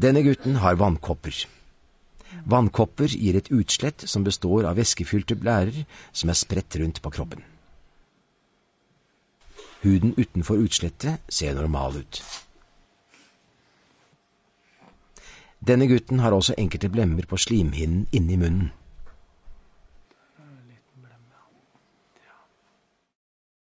Denne gutten har vannkopper. Vannkopper gir et utslett som består av væskefylte blærer som er spredt rundt på kroppen. Huden utenfor utslettet ser normal ut. Denne gutten har også enkelte blemmer på slimhinnen inni munnen.